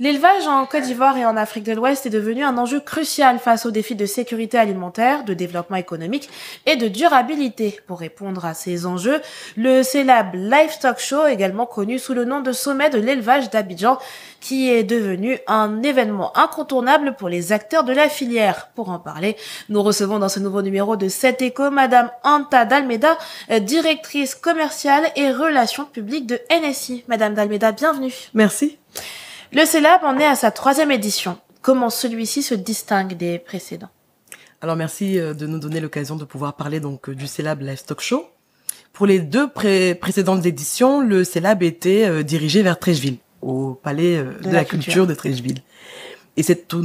L'élevage en Côte d'Ivoire et en Afrique de l'Ouest est devenu un enjeu crucial face aux défis de sécurité alimentaire, de développement économique et de durabilité. Pour répondre à ces enjeux, le célèbre Livestock Show, également connu sous le nom de Sommet de l'élevage d'Abidjan, qui est devenu un événement incontournable pour les acteurs de la filière. Pour en parler, nous recevons dans ce nouveau numéro de 7 éco Madame Anta Dalmeda, directrice commerciale et relations publiques de NSI. Madame Dalmeda, bienvenue. Merci. Le CELAB en est à sa troisième édition. Comment celui-ci se distingue des précédents Alors merci euh, de nous donner l'occasion de pouvoir parler donc euh, du CELAB Livestock Show. Pour les deux précédentes éditions, le CELAB était euh, dirigé vers Trècheville, au palais de, la, culture. de Trècheville. Et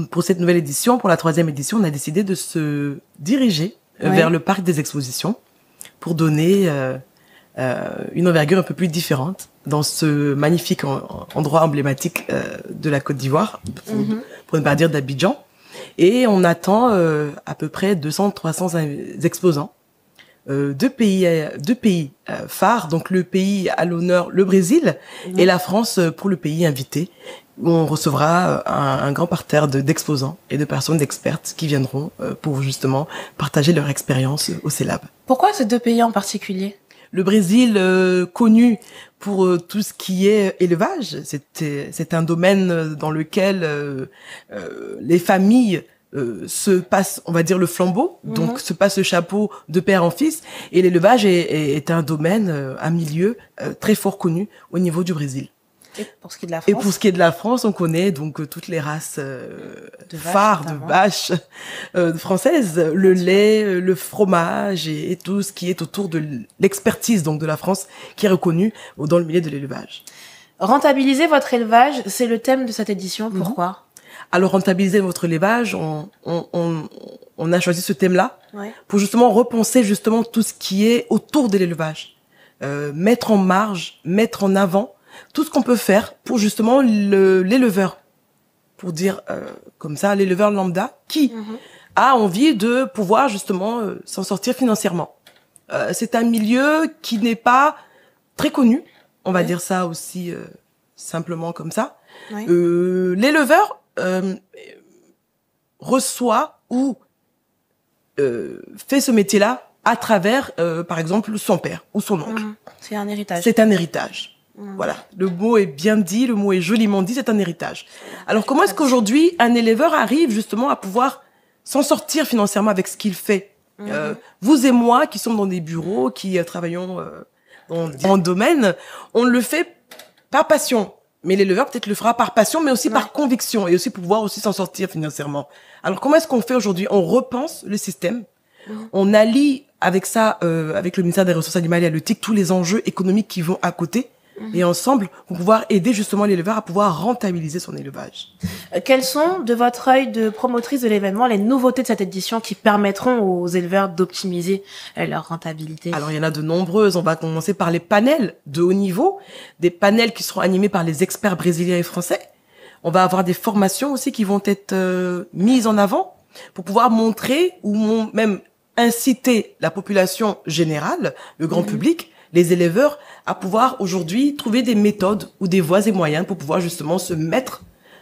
pour cette nouvelle édition, pour la troisième édition, on a décidé de se diriger vers le parc des expositions pour donner euh, une envergure un peu plus différente dans ce magnifique endroit emblématique euh, de la Côte d'Ivoire, mhm. pour, ne pas dire d'Abidjan. Et on attend euh, à peu près 200-300 exposants deux pays, deux pays phares, donc le pays à l'honneur, le Brésil, mhm. et la France pour le pays invité, où on recevra un, grand parterre d'exposants et de personnes expertes qui viendront pour justement partager leur expérience au CELAB. Pourquoi ces deux pays en particulier le Brésil, euh, connu pour euh, tout ce qui est euh, élevage, c'est un domaine dans lequel les familles se passent, on va dire, le flambeau, mhm. donc se passe le chapeau de père en fils, et l'élevage est, est, un domaine, un milieu très fort connu au niveau du Brésil. Et pour ce qui est de la France. pour ce qui est de la France, on connaît donc euh, toutes les races euh, de vache, phares de vaches euh, françaises, le lait, euh, le fromage et, tout ce qui est autour de l'expertise donc de la France qui est reconnue dans le milieu de l'élevage. Rentabiliser votre élevage, c'est le thème de cette édition. Mhm. Pourquoi Alors rentabiliser votre élevage, on, on, on, on a choisi ce thème-là pour justement repenser justement tout ce qui est autour de l'élevage, euh, mettre en marge, mettre en avant tout ce qu'on peut faire pour justement l'éleveur, pour dire euh, comme ça, l'éleveur lambda qui mhm. a envie de pouvoir justement euh, s'en sortir financièrement. Euh, c'est un milieu qui n'est pas très connu, on va dire ça aussi simplement comme ça. l'éleveur reçoit ou fait ce métier-là à travers, par exemple, son père ou son oncle. Mhm. C'est un héritage. C'est un héritage. Voilà, le mot est bien dit, le mot est joliment dit, c'est un héritage. Alors comment est-ce qu'aujourd'hui un éleveur arrive justement à pouvoir s'en sortir financièrement avec ce qu'il fait mm-hmm. euh, Vous et moi qui sommes dans des bureaux, qui euh, travaillons euh, dans, domaine, on le fait par passion. Mais l'éleveur peut-être le fera par passion, mais aussi par conviction et aussi pour pouvoir aussi s'en sortir financièrement. Alors comment est-ce qu'on fait aujourd'hui On repense le système. Mm-hmm. On allie avec ça, avec le ministère des Ressources animales et à tous les enjeux économiques qui vont à côté et ensemble, pour pouvoir aider justement l'éleveur à pouvoir rentabiliser son élevage. Euh, quelles sont, de votre œil de promotrice de l'événement, les nouveautés de cette édition qui permettront aux éleveurs d'optimiser euh, leur rentabilité Alors, il y en a de nombreuses. On va commencer par les panels de haut niveau, des panels qui seront animés par les experts brésiliens et français. On va avoir des formations aussi qui vont être euh, mises en avant pour pouvoir montrer ou même inciter la population générale, le grand mhm. public, les éleveurs à pouvoir aujourd'hui trouver des méthodes ou des voies et moyens pour pouvoir justement se mettre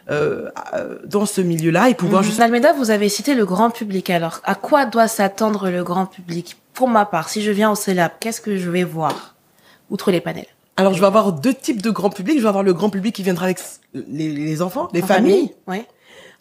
euh, euh, dans ce milieu-là et pouvoir mhm. justement... Almeda, vous avez cité le grand public. Alors, à quoi doit s'attendre le grand public Pour ma part, si je viens au CELAB, qu'est-ce que je vais voir outre les panels alors, je vais avoir deux types de grand public. Je vais avoir le grand public qui viendra avec les, enfants, les familles. ouais.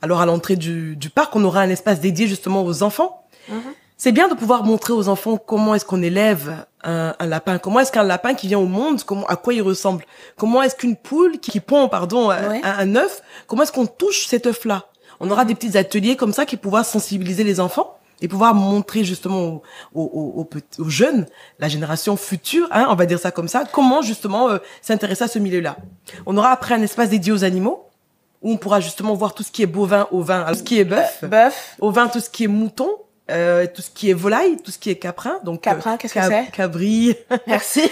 Alors, à l'entrée du, parc, on aura un espace dédié justement aux enfants. Mhm c'est bien de pouvoir montrer aux enfants comment est-ce qu'on élève un, lapin, comment est-ce qu'un lapin qui vient au monde, comment, à quoi il ressemble, comment est-ce qu'une poule qui, pond, pardon, un, un, œuf, comment est-ce qu'on touche cet œuf-là. On aura des petits ateliers comme ça qui pouvoir sensibiliser les enfants et pouvoir montrer justement aux, jeunes, la génération future, hein, on va dire ça comme ça, comment justement euh, s'intéresser à ce milieu-là. On aura après un espace dédié aux animaux où on pourra justement voir tout ce qui est bovin, ovin, tout ce qui est bœuf, bœuf, ovin, tout ce qui est mouton, euh, tout ce qui est volaille, tout ce qui est caprin. Donc euh, caprin, qu'est-ce que c'est Cabri. Merci.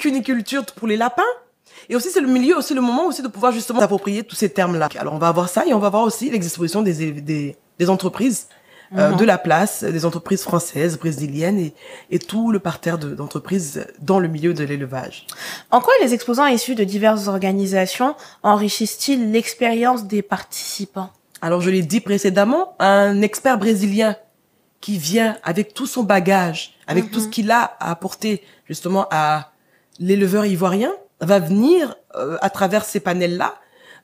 cuniculture pour les lapins. Et aussi, c'est le milieu, aussi le moment aussi de pouvoir justement s'approprier tous ces termes-là. Alors, on va voir ça et on va voir aussi l'exposition des, des, entreprises euh, mhm. de la place, des entreprises françaises, brésiliennes et, et tout le parterre d'entreprises dans le milieu de l'élevage. En quoi les exposants issus de diverses organisations enrichissent-ils l'expérience des participants Alors, je l'ai dit précédemment, un expert brésilien qui vient avec tout son bagage, avec tout ce mhm. qu'il a à apporter justement à l'éleveur ivoirien, va venir euh, à travers ces panels-là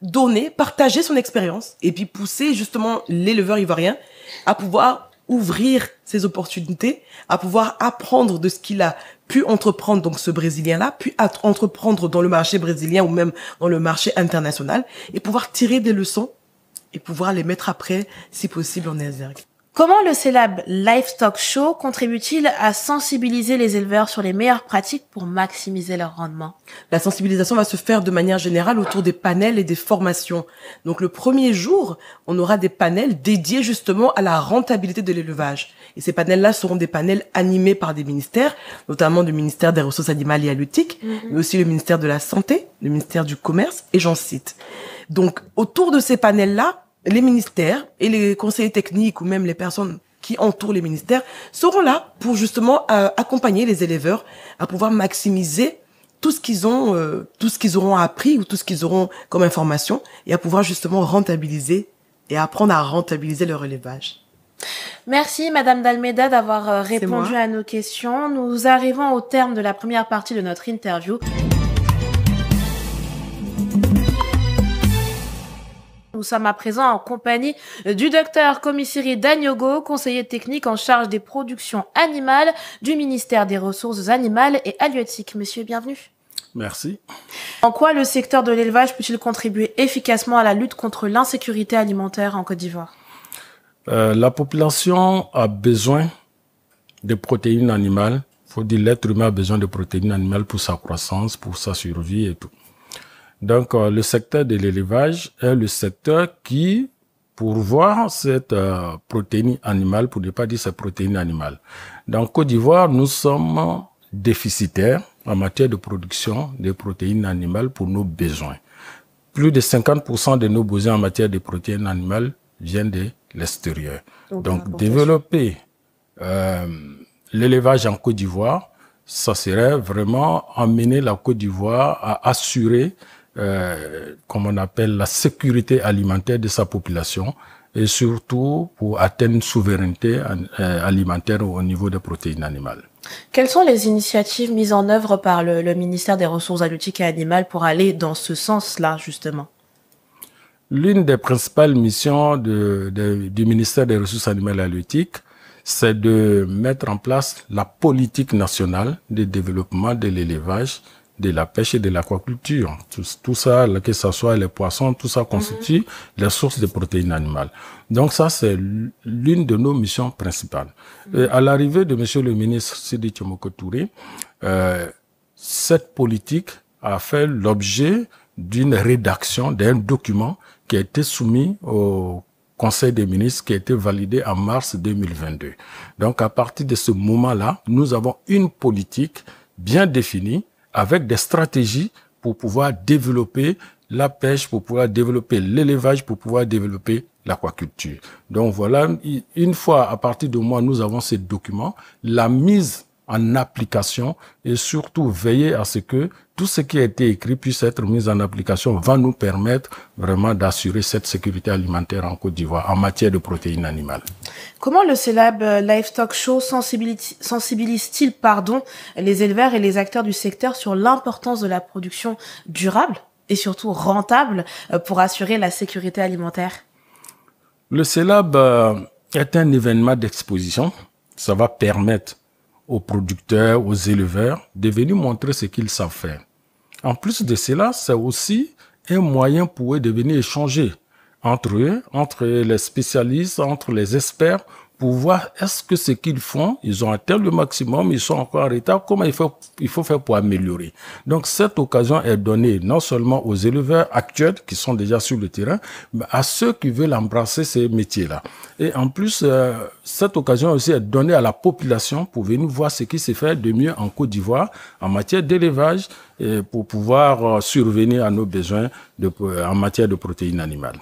donner, partager son expérience et puis pousser justement l'éleveur ivoirien à pouvoir ouvrir ses opportunités, à pouvoir apprendre de ce qu'il a pu entreprendre, donc ce Brésilien-là, puis entreprendre dans le marché brésilien ou même dans le marché international, et pouvoir tirer des leçons et pouvoir les mettre après, si possible, en exergue. Comment le célèbre Livestock Show contribue-t-il à sensibiliser les éleveurs sur les meilleures pratiques pour maximiser leur rendement La sensibilisation va se faire de manière générale autour des panels et des formations. Donc le premier jour, on aura des panels dédiés justement à la rentabilité de l'élevage. Et ces panels-là seront des panels animés par des ministères, notamment le ministère des Ressources animales et halieutiques, mhm. mais aussi le ministère de la Santé, le ministère du Commerce, et j'en cite. Donc autour de ces panels-là, les ministères et les conseillers techniques ou même les personnes qui entourent les ministères seront là pour justement euh, accompagner les éleveurs à pouvoir maximiser tout ce qu'ils ont, euh, tout ce qu'ils auront appris ou tout ce qu'ils auront comme information et à pouvoir justement rentabiliser et apprendre à rentabiliser leur élevage. Merci Madame Dalmeda d'avoir euh, répondu à nos questions. Nous arrivons au terme de la première partie de notre interview. Nous sommes à présent en compagnie euh, du docteur commissaire Danyogo, conseiller technique en charge des productions animales du ministère des Ressources animales et halieutiques. Monsieur, bienvenue. Merci. En quoi le secteur de l'élevage peut-il contribuer efficacement à la lutte contre l'insécurité alimentaire en Côte d'Ivoire euh, La population a besoin de protéines animales. Il faut dire l'être humain a besoin de protéines animales pour sa croissance, pour sa survie et tout. Donc, euh, le secteur de l'élevage est le secteur qui pourvoit cette euh, protéine animale, pour ne pas dire cette protéine animale. Dans Côte d'Ivoire, nous sommes déficitaires en matière de production de protéines animales pour nos besoins. Plus de 50% de nos besoins en matière de protéines animales viennent de l'extérieur. Donc, développer euh, l'élevage en Côte d'Ivoire, ça serait vraiment amener la Côte d'Ivoire à assurer euh, comme on appelle, la sécurité alimentaire de sa population et surtout pour atteindre une souveraineté euh, alimentaire au niveau des protéines animales. Quelles sont les initiatives mises en œuvre par le, ministère des Ressources halieutiques et animales pour aller dans ce sens-là, justement L'une des principales missions du ministère des Ressources animales et halieutiques, c'est de mettre en place la politique nationale de développement de l'élevage de la pêche et de l'aquaculture. Tout, ça, que ce soit les poissons, tout ça constitue la mhm. les sources de protéines animales. Donc ça, c'est l'une de nos missions principales. Mhm. à l'arrivée de Monsieur le ministre Sidi euh, cette politique a fait l'objet d'une rédaction, d'un document qui a été soumis au Conseil des ministres qui a été validé en mars 2022. Donc à partir de ce moment-là, nous avons une politique bien définie avec des stratégies pour pouvoir développer la pêche, pour pouvoir développer l'élevage, pour pouvoir développer l'aquaculture. Donc voilà, une fois à partir de moi, nous avons ces documents, la mise en application et surtout veiller à ce que tout ce qui a été écrit puisse être mis en application va nous permettre vraiment d'assurer cette sécurité alimentaire en Côte d'Ivoire en matière de protéines animales. Comment le CELAB euh, Livestock Show sensibilise-t-il pardon, les éleveurs et les acteurs du secteur sur l'importance de la production durable et surtout rentable euh, pour assurer la sécurité alimentaire Le CELAB euh, est un événement d'exposition. Ça va permettre aux producteurs, aux éleveurs de venir montrer ce qu'ils savent faire. En plus de cela, c'est aussi un moyen pour eux de venir échanger entre eux, entre les spécialistes, entre les experts, pour voir est-ce que ce qu'ils font, ils ont atteint le maximum, ils sont encore en retard, comment il faut, il faut faire pour améliorer. Donc cette occasion est donnée non seulement aux éleveurs actuels qui sont déjà sur le terrain, mais à ceux qui veulent embrasser ces métiers-là. Et en plus, euh, cette occasion aussi est donnée à la population pour venir voir ce qui se fait de mieux en Côte d'Ivoire en matière d'élevage et pour pouvoir euh, survenir à nos besoins de, euh, en matière de protéines animales.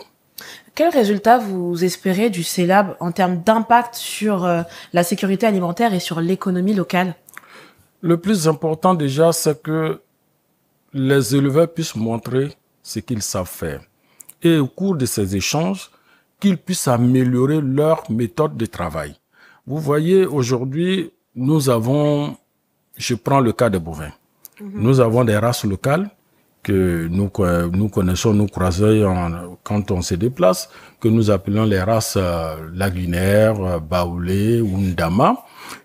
Quel résultat vous espérez du CELAB en termes d'impact sur euh, la sécurité alimentaire et sur l'économie locale Le plus important déjà, c'est que les éleveurs puissent montrer ce qu'ils savent faire. Et au cours de ces échanges, qu'ils puissent améliorer leur méthode de travail. Vous voyez, aujourd'hui, nous avons, je prends le cas des bovins, mhm. nous avons des races locales, que nous, nous connaissons, nous croisons quand on se déplace, que nous appelons les races euh, lagunaires, euh, baoulé ou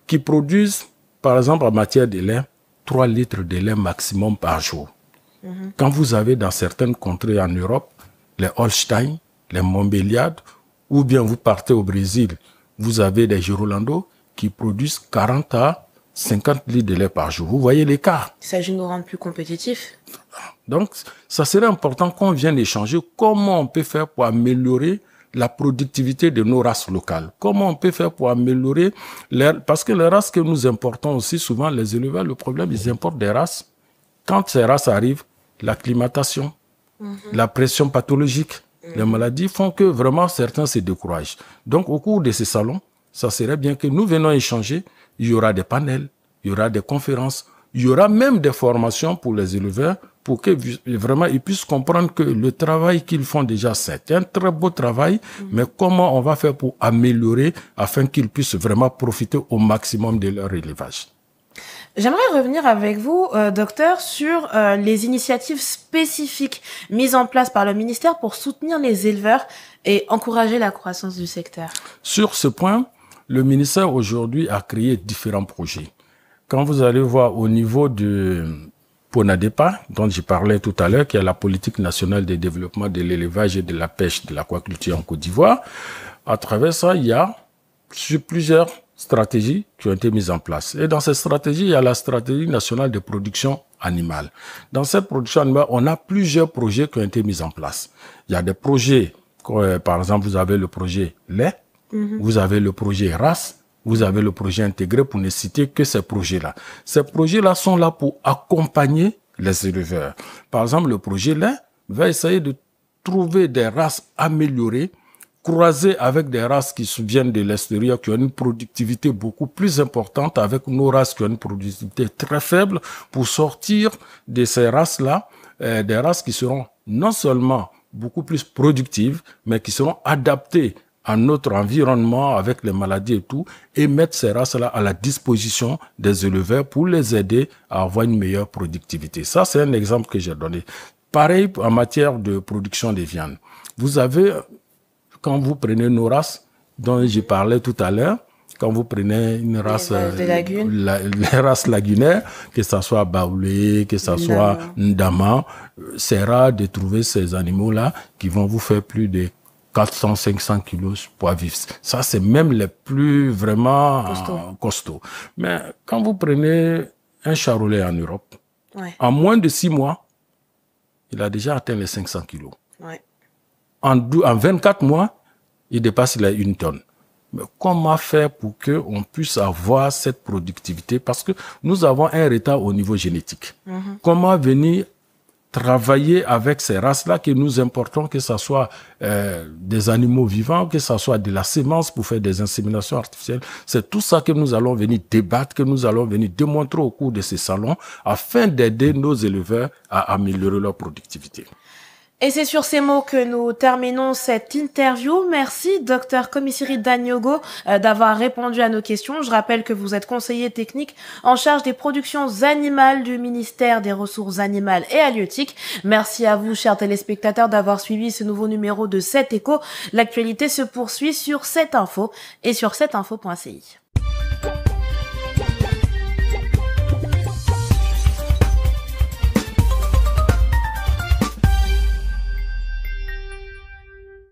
qui produisent, par exemple, en matière de lait, 3 litres de lait maximum par jour. Mhm. Quand vous avez dans certaines contrées en Europe, les Holstein, les Montbéliard, ou bien vous partez au Brésil, vous avez des Girolando qui produisent 40 à 50 litres de lait par jour. Vous voyez l'écart. Il s'agit nous rendre plus compétitifs. Donc, ça serait important qu'on vienne échanger comment on peut faire pour améliorer la productivité de nos races locales. Comment on peut faire pour améliorer Parce que les races que nous importons aussi, souvent les éleveurs, le problème, ils importent des races. Quand ces races arrivent, l'acclimatation, mhm. la pression pathologique, mhm. les maladies font que vraiment certains se découragent. Donc, au cours de ces salons, ça serait bien que nous venions échanger il y aura des panels, il y aura des conférences, il y aura même des formations pour les éleveurs pour que vraiment ils puissent comprendre que le travail qu'ils font déjà, c'est un très beau travail, mm. mais comment on va faire pour améliorer afin qu'ils puissent vraiment profiter au maximum de leur élevage. J'aimerais revenir avec vous, euh, docteur, sur euh, les initiatives spécifiques mises en place par le ministère pour soutenir les éleveurs et encourager la croissance du secteur. Sur ce point, le ministère aujourd'hui a créé différents projets. Quand vous allez voir au niveau de PONADEPA, dont j'ai parlé tout à l'heure, qui est la politique nationale de développement de l'élevage et de la pêche de l'aquaculture en Côte d'Ivoire, à travers ça, il y a plusieurs stratégies qui ont été mises en place. Et dans ces stratégies, il y a la stratégie nationale de production animale. Dans cette production animale, on a plusieurs projets qui ont été mis en place. Il y a des projets, par exemple, vous avez le projet lait, Mhm. Vous avez le projet race vous avez le projet intégré pour ne citer que ces projets-là. Ces projets-là sont là pour accompagner les éleveurs. Par exemple, le projet là va essayer de trouver des races améliorées, croisées avec des races qui viennent de l'extérieur, qui ont une productivité beaucoup plus importante, avec nos races qui ont une productivité très faible, pour sortir de ces races-là, euh, des races qui seront non seulement beaucoup plus productives, mais qui seront adaptées notre environnement avec les maladies et tout, et mettre ces races-là à la disposition des éleveurs pour les aider à avoir une meilleure productivité. Ça, c'est un exemple que j'ai donné. Pareil en matière de production des viandes. Vous avez, quand vous prenez nos races dont j'ai parlé tout à l'heure, quand vous prenez une race, les, les races lagunaires, que ça soit Baoulé, que ça soit Ndama, c'est rare de trouver ces animaux-là qui vont vous faire plus de 400, 500 kilos poids vivre. Ça, c'est même les plus vraiment euh, costauds. Costaud. Mais quand vous prenez un charolais en Europe, en moins de 6 mois, il a déjà atteint les 500 kilos. En, en 24 mois, il dépasse la une tonne. Mais comment faire pour que on puisse avoir cette productivité Parce que nous avons un retard au niveau génétique. Mm-hmm. Comment venir travailler avec ces races-là que nous importons, que ce soit euh, des animaux vivants, que ce soit de la semence pour faire des inséminations artificielles. C'est tout ça que nous allons venir débattre, que nous allons venir démontrer au cours de ces salons afin d'aider nos éleveurs à améliorer leur productivité. Et c'est sur ces mots que nous terminons cette interview. Merci, docteur Commissaire Danyogo, euh, d'avoir répondu à nos questions. Je rappelle que vous êtes conseiller technique en charge des productions animales du ministère des Ressources animales et halieutiques. Merci à vous, chers téléspectateurs, d'avoir suivi ce nouveau numéro de 7 écho. L'actualité se poursuit sur cette info et sur 7info.ci.